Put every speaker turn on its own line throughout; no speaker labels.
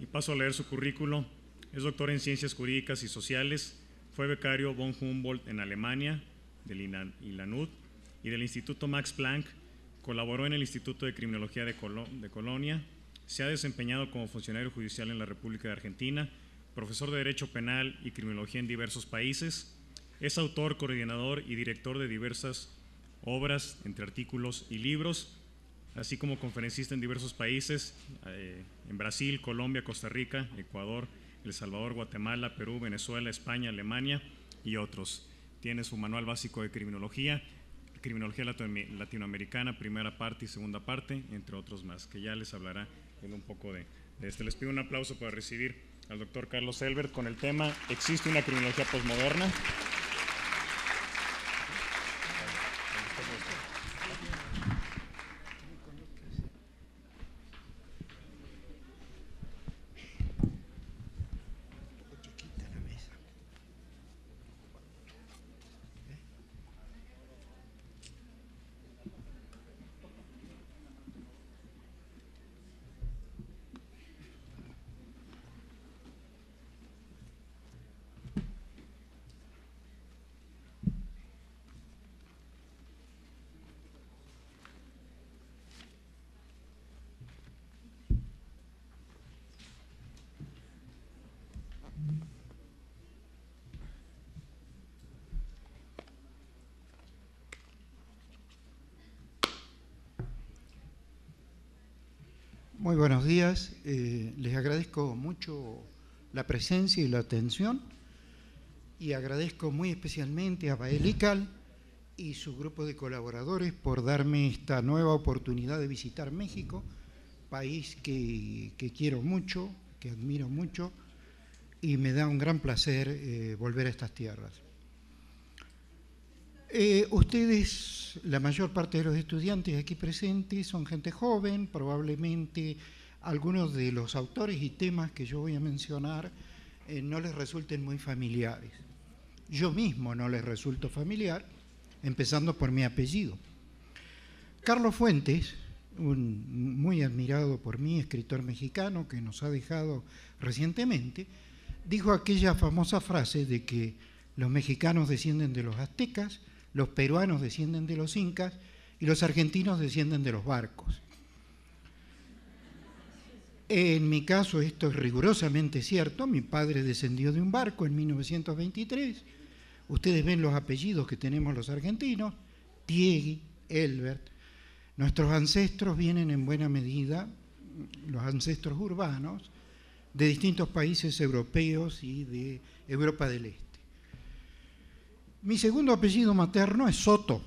Y paso a leer su currículo. Es doctor en Ciencias Jurídicas y Sociales. Fue becario von Humboldt en Alemania, del ILANUD y del Instituto Max Planck. Colaboró en el Instituto de Criminología de Colonia. Se ha desempeñado como funcionario judicial en la República de Argentina, profesor de Derecho Penal y Criminología en diversos países. Es autor, coordinador y director de diversas obras, entre artículos y libros así como conferencista en diversos países, eh, en Brasil, Colombia, Costa Rica, Ecuador, El Salvador, Guatemala, Perú, Venezuela, España, Alemania y otros. Tiene su manual básico de criminología, criminología latinoamericana, primera parte y segunda parte, entre otros más, que ya les hablará en un poco de, de este. Les pido un aplauso para recibir al doctor Carlos Elbert con el tema ¿Existe una criminología posmoderna? Muy buenos días. Eh, les agradezco mucho la presencia y la atención y agradezco muy especialmente a Bael Ical y su grupo de colaboradores por darme esta nueva oportunidad de visitar México, país que, quiero mucho, que admiro mucho y me da un gran placer eh, volver a estas tierras. Eh, ustedes, la mayor parte de los estudiantes aquí presentes son gente joven, probablemente algunos de los autores y temas que yo voy a mencionar eh, no les resulten muy familiares. Yo mismo no les resulto familiar, empezando por mi apellido. Carlos Fuentes, un muy admirado por mí escritor mexicano que nos ha dejado recientemente, dijo aquella famosa frase de que los mexicanos descienden de los aztecas, los peruanos descienden de los incas y los argentinos descienden de los barcos. En mi caso esto es rigurosamente cierto, mi padre descendió de un barco en 1923, ustedes ven los apellidos que tenemos los argentinos, Tiegui, Elbert, nuestros ancestros vienen en buena medida, los ancestros urbanos, de distintos países europeos y de Europa del Este. Mi segundo apellido materno es Soto.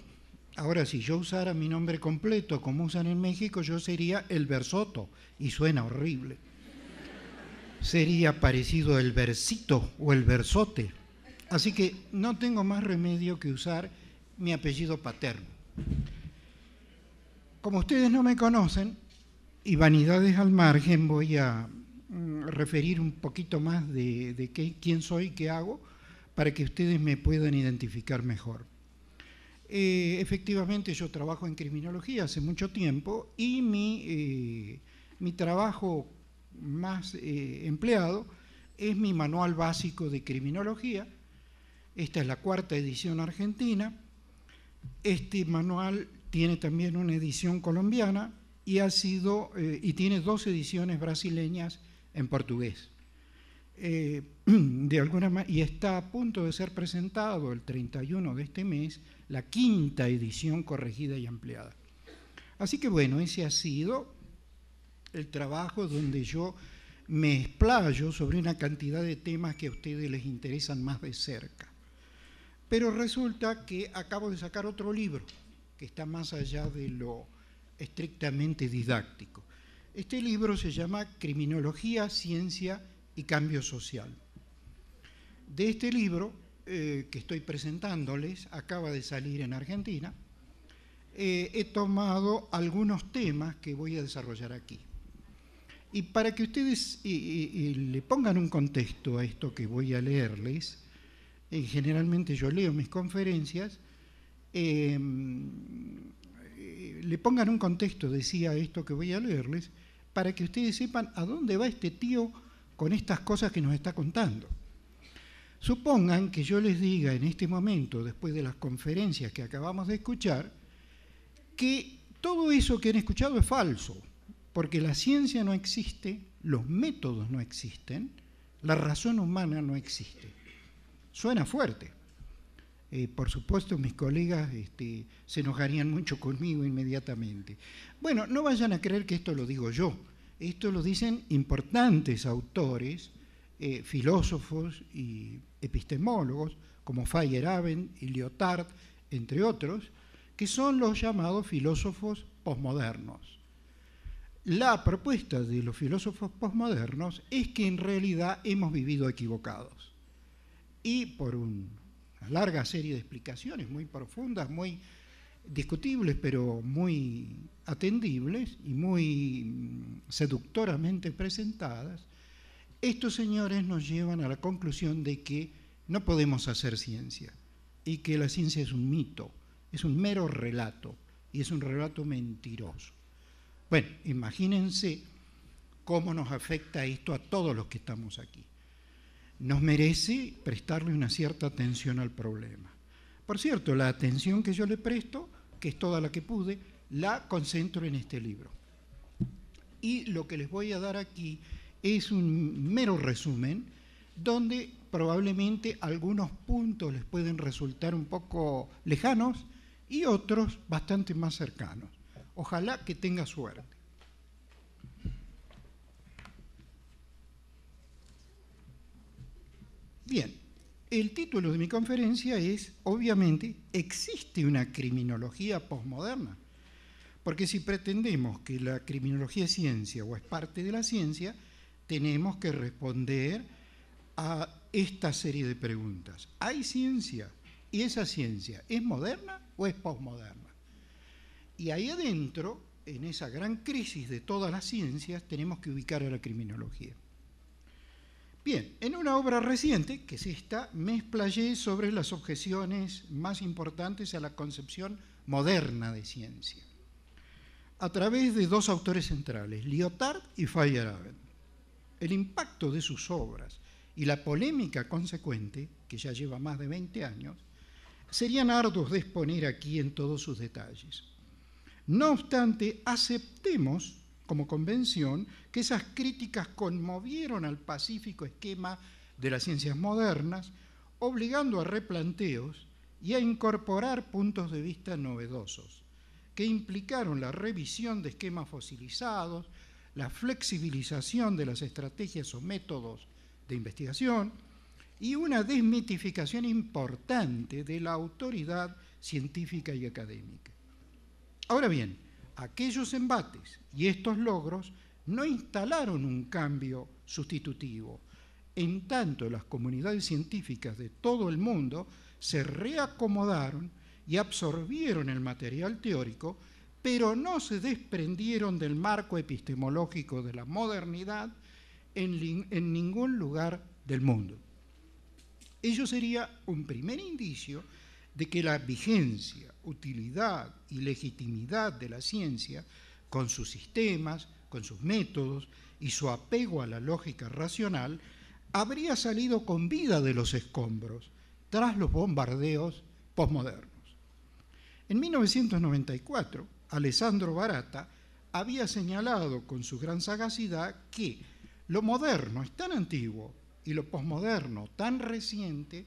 Ahora, si yo usara mi nombre completo como usan en México, yo sería el Versoto, y suena horrible. sería parecido el Versito o el Versote. Así que no tengo más remedio que usar mi apellido paterno. Como ustedes no me conocen, y vanidades al margen, voy a mm, referir un poquito más de, quién soy, qué hago para que ustedes me puedan identificar mejor. Eh, efectivamente, yo trabajo en criminología hace mucho tiempo y mi, eh, mi trabajo más eh, empleado es mi manual básico de criminología. Esta es la cuarta edición argentina. Este manual tiene también una edición colombiana y, ha sido, y tiene dos ediciones brasileñas en portugués. Eh, de alguna y está a punto de ser presentado el 31 de este mes la quinta edición corregida y ampliada. Así que bueno, ese ha sido el trabajo donde yo me explayo sobre una cantidad de temas que a ustedes les interesan más de cerca. Pero resulta que acabo de sacar otro libro que está más allá de lo estrictamente didáctico. Este libro se llama Criminología, Ciencia y cambio social. De este libro eh, que estoy presentándoles, acaba de salir en Argentina, eh, he tomado algunos temas que voy a desarrollar aquí. Y para que ustedes le pongan un contexto a esto que voy a leerles, eh, generalmente yo leo mis conferencias, em, le pongan un contexto, decía esto que voy a leerles, para que ustedes sepan a dónde va este tío con estas cosas que nos está contando. Supongan que yo les diga en este momento, después de las conferencias que acabamos de escuchar, que todo eso que han escuchado es falso, porque la ciencia no existe, los métodos no existen, la razón humana no existe. Suena fuerte. Eh, por supuesto, mis colegas este, se enojarían mucho conmigo inmediatamente. Bueno, no vayan a creer que esto lo digo yo esto lo dicen importantes autores, eh, filósofos y epistemólogos, como Feyerabend y Lyotard, entre otros, que son los llamados filósofos posmodernos. La propuesta de los filósofos posmodernos es que en realidad hemos vivido equivocados. Y por una larga serie de explicaciones muy profundas, muy discutibles, pero muy atendibles y muy mm, seductoramente presentadas, estos señores nos llevan a la conclusión de que no podemos hacer ciencia y que la ciencia es un mito, es un mero relato y es un relato mentiroso. Bueno, imagínense cómo nos afecta esto a todos los que estamos aquí. Nos merece prestarle una cierta atención al problema. Por cierto, la atención que yo le presto que es toda la que pude, la concentro en este libro. Y lo que les voy a dar aquí es un mero resumen donde probablemente algunos puntos les pueden resultar un poco lejanos y otros bastante más cercanos. Ojalá que tenga suerte. Bien el título de mi conferencia es, obviamente, ¿existe una criminología posmoderna? Porque si pretendemos que la criminología es ciencia o es parte de la ciencia, tenemos que responder a esta serie de preguntas. ¿Hay ciencia? ¿Y esa ciencia es moderna o es posmoderna? Y ahí adentro, en esa gran crisis de todas las ciencias, tenemos que ubicar a la criminología. Bien, en una obra reciente, que es esta, me explayé sobre las objeciones más importantes a la concepción moderna de ciencia, a través de dos autores centrales, Lyotard y Feyerabend. El impacto de sus obras y la polémica consecuente, que ya lleva más de 20 años, serían arduos de exponer aquí en todos sus detalles. No obstante, aceptemos como convención que esas críticas conmovieron al pacífico esquema de las ciencias modernas, obligando a replanteos y a incorporar puntos de vista novedosos, que implicaron la revisión de esquemas fosilizados, la flexibilización de las estrategias o métodos de investigación y una desmitificación importante de la autoridad científica y académica. Ahora bien, aquellos embates y estos logros no instalaron un cambio sustitutivo. En tanto, las comunidades científicas de todo el mundo se reacomodaron y absorbieron el material teórico, pero no se desprendieron del marco epistemológico de la modernidad en, ningún lugar del mundo. Ello sería un primer indicio de que la vigencia, utilidad y legitimidad de la ciencia, con sus sistemas, con sus métodos y su apego a la lógica racional, habría salido con vida de los escombros tras los bombardeos posmodernos. En 1994, Alessandro Barata había señalado con su gran sagacidad que lo moderno es tan antiguo y lo posmoderno tan reciente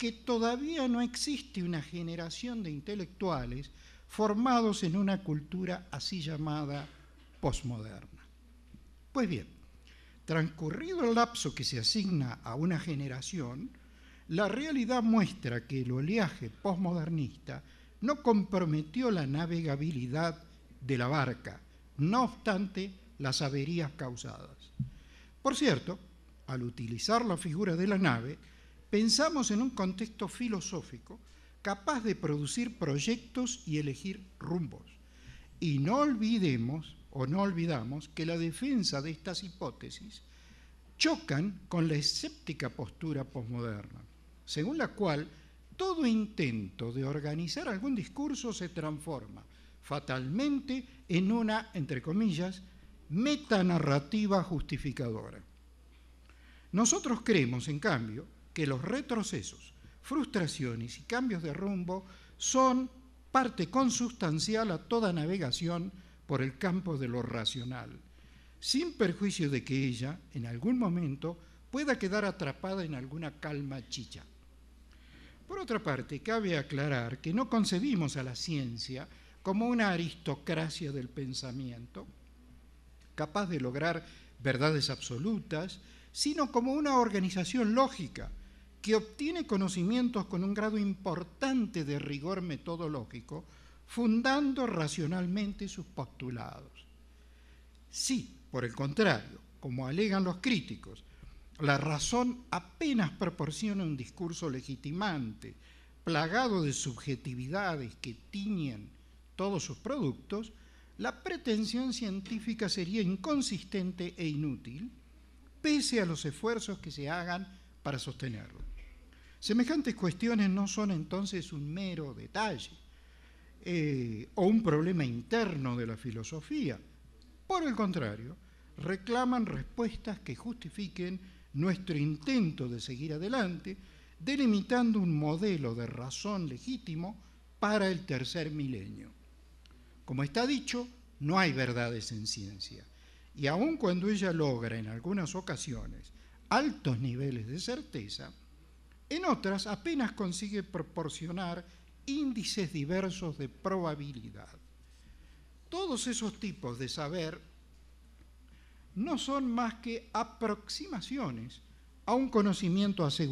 que todavía no existe una generación de intelectuales formados en una cultura así llamada posmoderna. Pues bien, transcurrido el lapso que se asigna a una generación, la realidad muestra que el oleaje posmodernista no comprometió la navegabilidad de la barca, no obstante las averías causadas. Por cierto, al utilizar la figura de la nave, pensamos en un contexto filosófico capaz de producir proyectos y elegir rumbos. Y no olvidemos o no olvidamos que la defensa de estas hipótesis chocan con la escéptica postura posmoderna, según la cual todo intento de organizar algún discurso se transforma fatalmente en una, entre comillas, metanarrativa justificadora. Nosotros creemos, en cambio, que los retrocesos, frustraciones y cambios de rumbo son parte consustancial a toda navegación por el campo de lo racional, sin perjuicio de que ella, en algún momento, pueda quedar atrapada en alguna calma chicha. Por otra parte, cabe aclarar que no concebimos a la ciencia como una aristocracia del pensamiento, capaz de lograr verdades absolutas, sino como una organización lógica que obtiene conocimientos con un grado importante de rigor metodológico, fundando racionalmente sus postulados. Si, por el contrario, como alegan los críticos, la razón apenas proporciona un discurso legitimante, plagado de subjetividades que tiñen todos sus productos, la pretensión científica sería inconsistente e inútil, pese a los esfuerzos que se hagan para sostenerlo. Semejantes cuestiones no son entonces un mero detalle eh, o un problema interno de la filosofía. Por el contrario, reclaman respuestas que justifiquen nuestro intento de seguir adelante, delimitando un modelo de razón legítimo para el tercer milenio. Como está dicho, no hay verdades en ciencia, y aun cuando ella logra en algunas ocasiones altos niveles de certeza, en otras apenas consigue proporcionar índices diversos de probabilidad. Todos esos tipos de saber no son más que aproximaciones a un conocimiento asegurado.